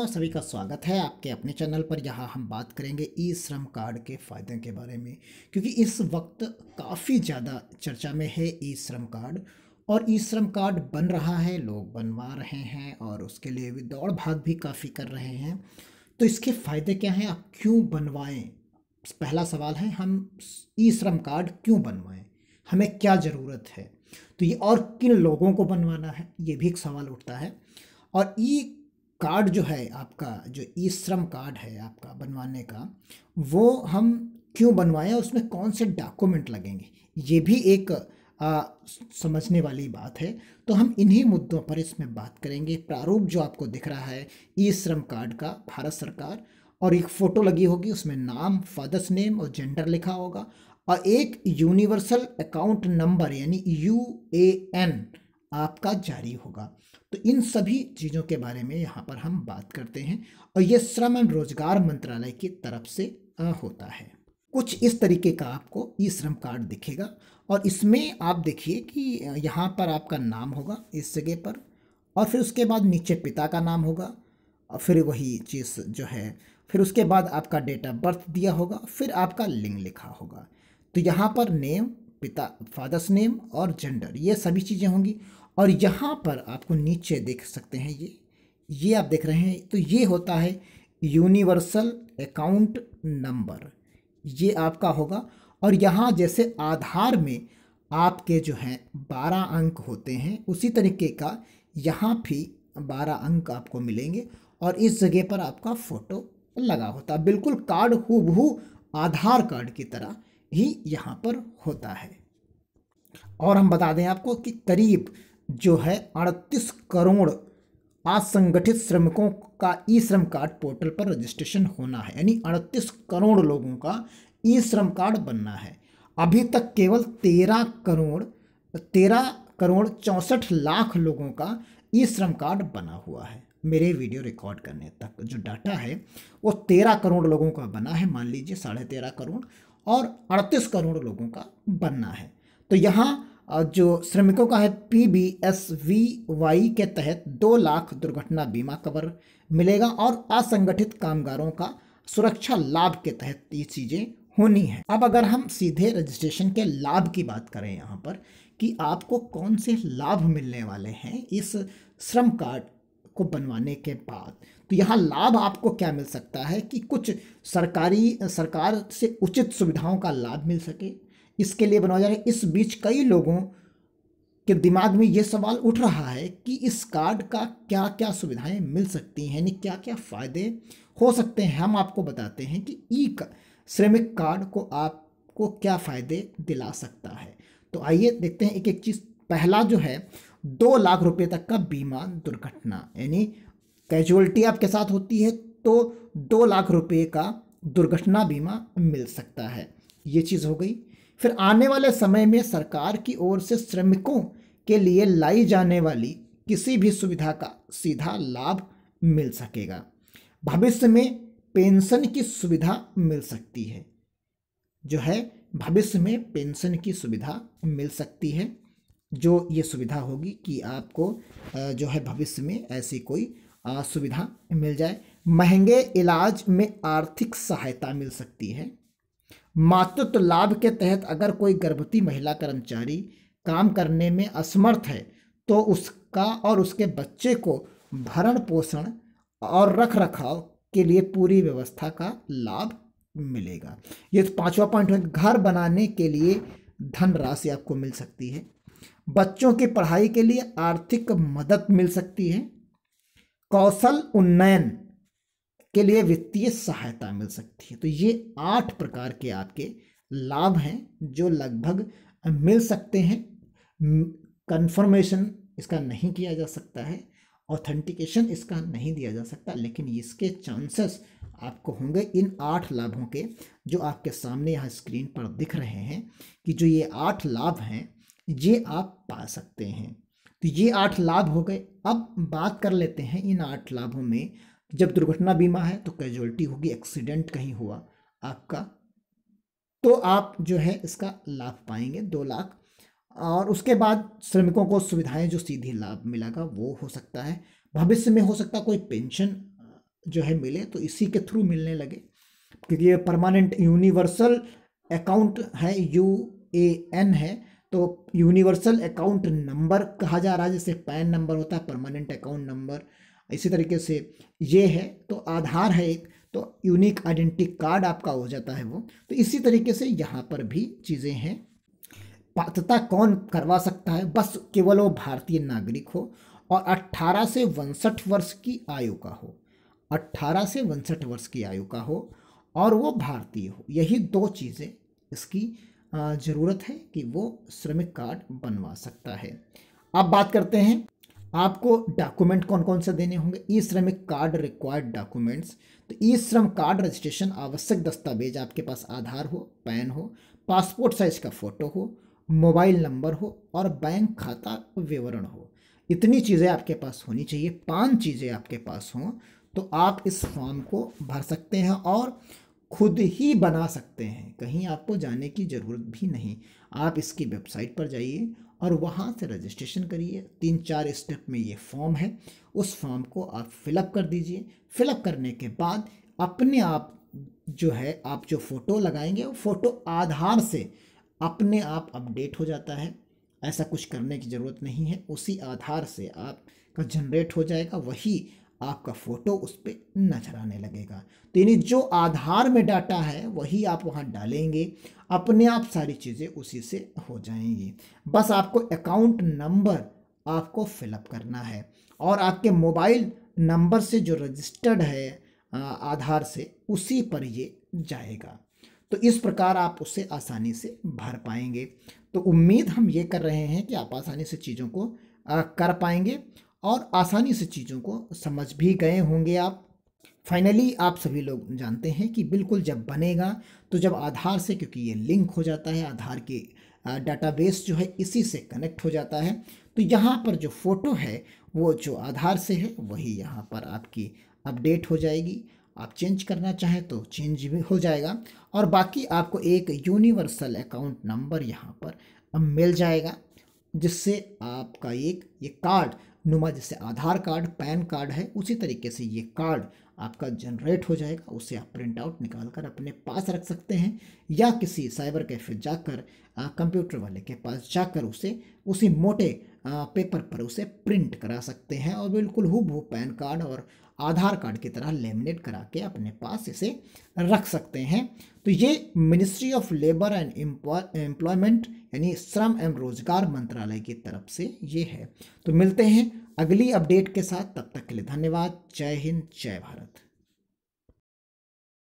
हाँ, सभी का स्वागत है आपके अपने चैनल पर यहाँ हम बात करेंगे ई श्रम कार्ड के फायदे के बारे में क्योंकि इस वक्त काफ़ी ज़्यादा चर्चा में है ई श्रम कार्ड और ई श्रम कार्ड बन रहा है लोग बनवा रहे हैं और उसके लिए भी दौड़ भाग भी काफ़ी कर रहे हैं तो इसके फ़ायदे क्या हैं आप क्यों बनवाएं पहला सवाल है हम ई श्रम कार्ड क्यों बनवाएं हमें क्या ज़रूरत है तो ये और किन लोगों को बनवाना है ये भी एक सवाल उठता है और ई कार्ड जो है आपका जो ई श्रम कार्ड है आपका बनवाने का वो हम क्यों बनवाएं उसमें कौन से डॉक्यूमेंट लगेंगे ये भी एक आ, समझने वाली बात है तो हम इन्हीं मुद्दों पर इसमें बात करेंगे प्रारूप जो आपको दिख रहा है ई श्रम कार्ड का भारत सरकार और एक फ़ोटो लगी होगी उसमें नाम फादर्स नेम और जेंडर लिखा होगा और एक यूनिवर्सल अकाउंट नंबर यानी यू ए एन आपका जारी होगा तो इन सभी चीज़ों के बारे में यहाँ पर हम बात करते हैं और ये श्रम एवं रोजगार मंत्रालय की तरफ से होता है कुछ इस तरीके का आपको ई श्रम कार्ड दिखेगा और इसमें आप देखिए कि यहाँ पर आपका नाम होगा इस जगह पर और फिर उसके बाद नीचे पिता का नाम होगा और फिर वही चीज़ जो है फिर उसके बाद आपका डेट ऑफ बर्थ दिया होगा फिर आपका लिंग लिखा होगा तो यहाँ पर नेम पिता फादर्स नेम और जेंडर ये सभी चीज़ें होंगी और यहाँ पर आपको नीचे देख सकते हैं ये ये आप देख रहे हैं तो ये होता है यूनिवर्सल अकाउंट नंबर ये आपका होगा और यहाँ जैसे आधार में आपके जो हैं बारह अंक होते हैं उसी तरीके का यहाँ भी बारह अंक आपको मिलेंगे और इस जगह पर आपका फ़ोटो लगा होता है बिल्कुल कार्ड हूबहू आधार कार्ड की तरह ही यहाँ पर होता है और हम बता दें आपको कि करीब जो है अड़तीस करोड़ असंगठित श्रमिकों का ई श्रम कार्ड पोर्टल पर रजिस्ट्रेशन होना है यानी अड़तीस करोड़ लोगों का ई श्रम कार्ड बनना है अभी तक केवल तेरह करोड़ तेरह करोड़ चौंसठ लाख लोगों का ई श्रम कार्ड बना हुआ है मेरे वीडियो रिकॉर्ड करने तक जो डाटा है वो तेरह करोड़ लोगों का बना है मान लीजिए साढ़े तेरह करोड़ और अड़तीस करोड़ लोगों का बनना है तो यहाँ जो श्रमिकों का है P B S V Y के तहत दो लाख दुर्घटना बीमा कवर मिलेगा और असंगठित कामगारों का सुरक्षा लाभ के तहत ये चीज़ें होनी है अब अगर हम सीधे रजिस्ट्रेशन के लाभ की बात करें यहाँ पर कि आपको कौन से लाभ मिलने वाले हैं इस श्रम कार्ड को बनवाने के बाद तो यहाँ लाभ आपको क्या मिल सकता है कि कुछ सरकारी सरकार से उचित सुविधाओं का लाभ मिल सके इसके लिए बनाया जा रहा है इस बीच कई लोगों के दिमाग में ये सवाल उठ रहा है कि इस कार्ड का क्या क्या सुविधाएं मिल सकती हैं यानी क्या क्या फ़ायदे हो सकते हैं हम आपको बताते हैं कि ई श्रमिक कार्ड को आपको क्या फ़ायदे दिला सकता है तो आइए देखते हैं एक एक चीज़ पहला जो है दो लाख रुपए तक का बीमा दुर्घटना यानी कैजुअलिटी आपके साथ होती है तो दो लाख रुपए का दुर्घटना बीमा मिल सकता है ये चीज़ हो गई फिर आने वाले समय में सरकार की ओर से श्रमिकों के लिए लाई जाने वाली किसी भी सुविधा का सीधा लाभ मिल सकेगा भविष्य में पेंशन की सुविधा मिल सकती है जो है भविष्य में पेंशन की सुविधा मिल सकती है जो ये सुविधा होगी कि आपको जो है भविष्य में ऐसी कोई सुविधा मिल जाए महंगे इलाज में आर्थिक सहायता मिल सकती है मातृत्व लाभ के तहत अगर कोई गर्भवती महिला कर्मचारी काम करने में असमर्थ है तो उसका और उसके बच्चे को भरण पोषण और रख रखाव के लिए पूरी व्यवस्था का लाभ मिलेगा ये तो पांचवा पॉइंट है घर बनाने के लिए धनराशि आपको मिल सकती है बच्चों की पढ़ाई के लिए आर्थिक मदद मिल सकती है कौशल उन्नयन के लिए वित्तीय सहायता मिल सकती है तो ये आठ प्रकार के आपके लाभ हैं जो लगभग मिल सकते हैं कन्फर्मेशन इसका नहीं किया जा सकता है ऑथेंटिकेशन इसका नहीं दिया जा सकता लेकिन इसके चांसेस आपको होंगे इन आठ लाभों के जो आपके सामने यहाँ स्क्रीन पर दिख रहे हैं कि जो ये आठ लाभ हैं ये आप पा सकते हैं तो ये आठ लाभ हो गए अब बात कर लेते हैं इन आठ लाभों में जब दुर्घटना बीमा है तो कैजुअलिटी होगी एक्सीडेंट कहीं हुआ आपका तो आप जो है इसका लाभ पाएंगे दो लाख और उसके बाद श्रमिकों को सुविधाएं जो सीधे लाभ मिलेगा वो हो सकता है भविष्य में हो सकता कोई पेंशन जो है मिले तो इसी के थ्रू मिलने लगे क्योंकि ये परमानेंट यूनिवर्सल अकाउंट है यू ए एन है तो यूनिवर्सल अकाउंट नंबर कहा जा रहा है जैसे पैन नंबर होता है परमानेंट अकाउंट नंबर इसी तरीके से ये है तो आधार है एक तो यूनिक आइडेंटिटी कार्ड आपका हो जाता है वो तो इसी तरीके से यहाँ पर भी चीज़ें हैं पात्रता कौन करवा सकता है बस केवल वो भारतीय नागरिक हो और 18 से उनसठ वर्ष की आयु का हो 18 से उनसठ वर्ष की आयु का हो और वो भारतीय हो यही दो चीज़ें इसकी ज़रूरत है कि वो श्रमिक कार्ड बनवा सकता है अब बात करते हैं आपको डॉक्यूमेंट कौन कौन से देने होंगे ई श्रमिक कार्ड रिक्वायर्ड डॉक्यूमेंट्स तो ई श्रम कार्ड रजिस्ट्रेशन आवश्यक दस्तावेज आपके पास आधार हो पैन हो पासपोर्ट साइज का फ़ोटो हो मोबाइल नंबर हो और बैंक खाता विवरण हो इतनी चीज़ें आपके पास होनी चाहिए पांच चीज़ें आपके पास हों तो आप इस फॉर्म को भर सकते हैं और खुद ही बना सकते हैं कहीं आपको जाने की ज़रूरत भी नहीं आप इसकी वेबसाइट पर जाइए और वहाँ से रजिस्ट्रेशन करिए तीन चार स्टेप में ये फॉर्म है उस फॉर्म को आप फिलअप कर दीजिए फिलअप करने के बाद अपने आप जो है आप जो फ़ोटो लगाएंगे वो फ़ोटो आधार से अपने आप अपडेट हो जाता है ऐसा कुछ करने की ज़रूरत नहीं है उसी आधार से आपका जनरेट हो जाएगा वही आपका फ़ोटो उस पर नजर आने लगेगा तो यानी जो आधार में डाटा है वही आप वहाँ डालेंगे अपने आप सारी चीज़ें उसी से हो जाएंगी बस आपको अकाउंट नंबर आपको फिलअप करना है और आपके मोबाइल नंबर से जो रजिस्टर्ड है आधार से उसी पर ये जाएगा तो इस प्रकार आप उसे आसानी से भर पाएंगे तो उम्मीद हम ये कर रहे हैं कि आप आसानी से चीज़ों को कर पाएंगे और आसानी से चीज़ों को समझ भी गए होंगे आप फाइनली आप सभी लोग जानते हैं कि बिल्कुल जब बनेगा तो जब आधार से क्योंकि ये लिंक हो जाता है आधार के डाटाबेस जो है इसी से कनेक्ट हो जाता है तो यहाँ पर जो फ़ोटो है वो जो आधार से है वही यहाँ पर आपकी अपडेट हो जाएगी आप चेंज करना चाहें तो चेंज भी हो जाएगा और बाकी आपको एक यूनिवर्सल अकाउंट नंबर यहाँ पर मिल जाएगा जिससे आपका एक ये कार्ड नुमा जैसे आधार कार्ड पैन कार्ड है उसी तरीके से ये कार्ड आपका जनरेट हो जाएगा उसे आप प्रिंट आउट निकाल कर अपने पास रख सकते हैं या किसी साइबर कैफे जाकर कंप्यूटर वाले के पास जाकर उसे उसी मोटे पेपर पर उसे प्रिंट करा सकते हैं और बिल्कुल हु पैन कार्ड और आधार कार्ड की तरह लेमिनेट करा के अपने पास इसे रख सकते हैं तो ये ministry of labour and employment यानी श्रम एवं रोजगार मंत्रालय की तरफ से ये है तो मिलते हैं अगली अपडेट के साथ तब तक के लिए धन्यवाद जय हिंद जय भारत